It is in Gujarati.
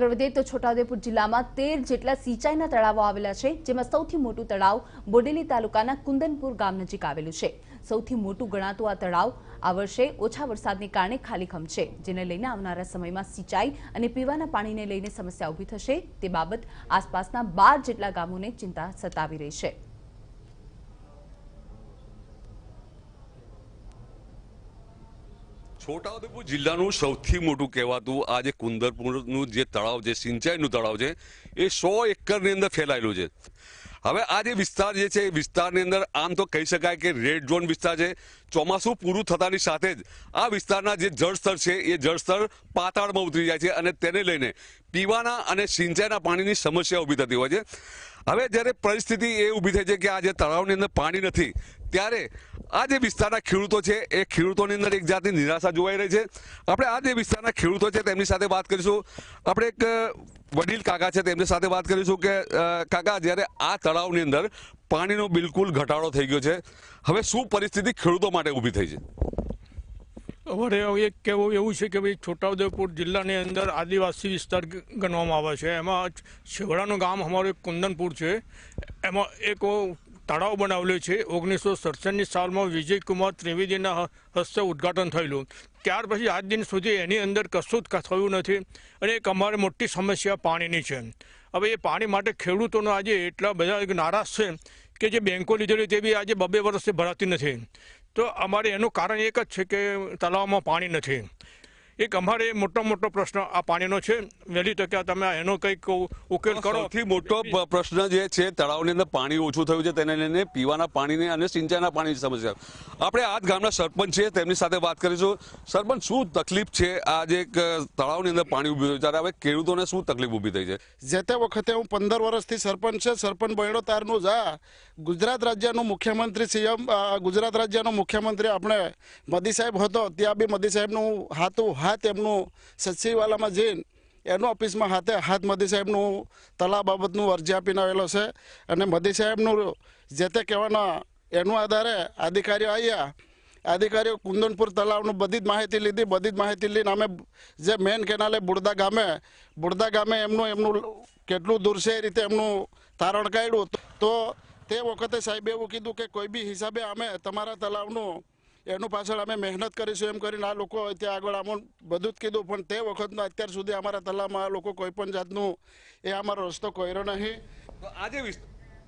પ્રવૃત્તિ તો છોટાઉદેપુર જિલ્લામાં તેર જેટલા સિંચાઈના તળાવો આવેલા છે જેમાં સૌથી મોટું તળાવ બોડેલી તાલુકાના કુંદનપુર ગામ નજીક આવેલું છે સૌથી મોટું ગણાતું આ તળાવ આ વર્ષે ઓછા વરસાદને કારણે ખાલીખમ છે જેને લઈને આવનારા સમયમાં સિંચાઈ અને પીવાના પાણીને લઈને સમસ્યા ઊભી થશે તે બાબત આસપાસના બાર જેટલા ગામોને ચિંતા સતાવી રહી છે છોટાઉદેપુર જિલ્લાનું સૌથી મોટું કહેવાતું આ જે કુંદરપુરનું જે તળાવ છે સિંચાઈનું તળાવ છે એ સો એકરની અંદર ફેલાયેલું છે હવે આ જે વિસ્તાર જે છે એ વિસ્તારની અંદર આમ તો કહી શકાય કે રેડ ઝોન વિસ્તાર છે ચોમાસું પૂરું થતાની સાથે જ આ વિસ્તારના જે જળસ્તર છે એ જળસ્તર પાતાળમાં ઉતરી જાય છે અને તેને લઈને પીવાના અને સિંચાઈના પાણીની સમસ્યા ઊભી થતી હોય છે હવે જ્યારે પરિસ્થિતિ એ ઊભી થઈ છે કે આ જે તળાવની અંદર પાણી નથી ત્યારે આ જે વિસ્તારના ખેડૂતો છે એ ખેડૂતોની અંદર એક જાતની નિરાશા જોવાઈ રહી છે આપણે આ જે વિસ્તારના ખેડૂતો છે તેમની સાથે વાત કરીશું આપણે એક વડીલ કાકા છે તેમની સાથે વાત કરીશું કે કાકા જ્યારે આ તળાવની અંદર પાણીનો બિલકુલ ઘટાડો થઈ ગયો છે હવે શું પરિસ્થિતિ ખેડૂતો માટે ઊભી થઈ છે અમારે એક કહેવું એવું છે કે ભાઈ છોટાઉદેપુર જિલ્લાની અંદર આદિવાસી વિસ્તાર ગણવામાં આવે છે એમાં છેવડાનું ગામ અમારું કુંદનપુર છે એમાં એક તળાવ બનાવેલું છે ઓગણીસો સડસઠની સાલમાં વિજયકુમાર ત્રિવેદીના હસ્તે ઉદ્ઘાટન થયેલું ત્યાર પછી આજ દિન સુધી એની અંદર કશું જ થયું નથી અને એક અમારી મોટી સમસ્યા પાણીની છે હવે એ પાણી માટે ખેડૂતોનો આજે એટલા બધા નારાજ છે કે જે બેંકો લીધેલી તે બી આજે બબે વર્ષથી ભરાતી નથી તો અમારે એનું કારણ એક જ છે કે તળાવમાં પાણી નથી એક અમારે મોટો મોટો પ્રશ્ન આ પાણીનો છે વહેલી તકે તમે એનો કંઈક ઉકેલ કરો સૌથી મોટો પ્રશ્ન જે છે તળાવની અંદર પાણી ઓછું થયું છે તેને લઈને પીવાના પાણીને અને સિંચાઈના પાણીની સમસ્યા આપણે આજ ગામના સરપંચ છે તેમની સાથે વાત કરીશું સરપંચ શું તકલીફ છે આ જે તળાવની અંદર પાણી ઊભી થયું ત્યારે હવે ખેડૂતોને શું તકલીફ ઊભી થઈ છે જે તે વખતે હું પંદર વર્ષથી સરપંચ છે સરપંચ બહેણો તારનો જા ગુજરાત રાજ્યનો મુખ્યમંત્રી સીએમ ગુજરાત રાજ્યનો મુખ્યમંત્રી આપણે મોદી સાહેબ હતો ત્યાં બી મોદી સાહેબનું હાથું હાથ એમનું સચિવાલયમાં જઈને એનો ઓફિસમાં હાથે હાથ મોદી સાહેબનું તલા બાબતનું અરજી આપીને આવેલો છે અને મોદી સાહેબનું જે તે કહેવાના એનું આધારે અધિકારીઓ આવ્યા અધિકારીઓ કુંદનપુર તળાવનું બધી જ માહિતી લીધી બધી જ માહિતી લઈને અમે જે મેન કેનાલે બુડદા ગામે બુડદા ગામે એમનું એમનું કેટલું દૂર છે એ રીતે એમનું તારણ કાઢ્યું તો તે વખતે સાહેબે એવું કીધું કે કોઈ બી હિસાબે અમે તમારા તળાવનું એનું પાછળ અમે મહેનત કરીશું એમ કરીને આ લોકો ત્યાં આગળ આમાં બધું જ કીધું પણ તે વખતના અત્યાર સુધી અમારા તલામાં આ લોકો કોઈ પણ જાતનું એ અમારો રસ્તો કર્યો નહીં આજે વિસ્તાર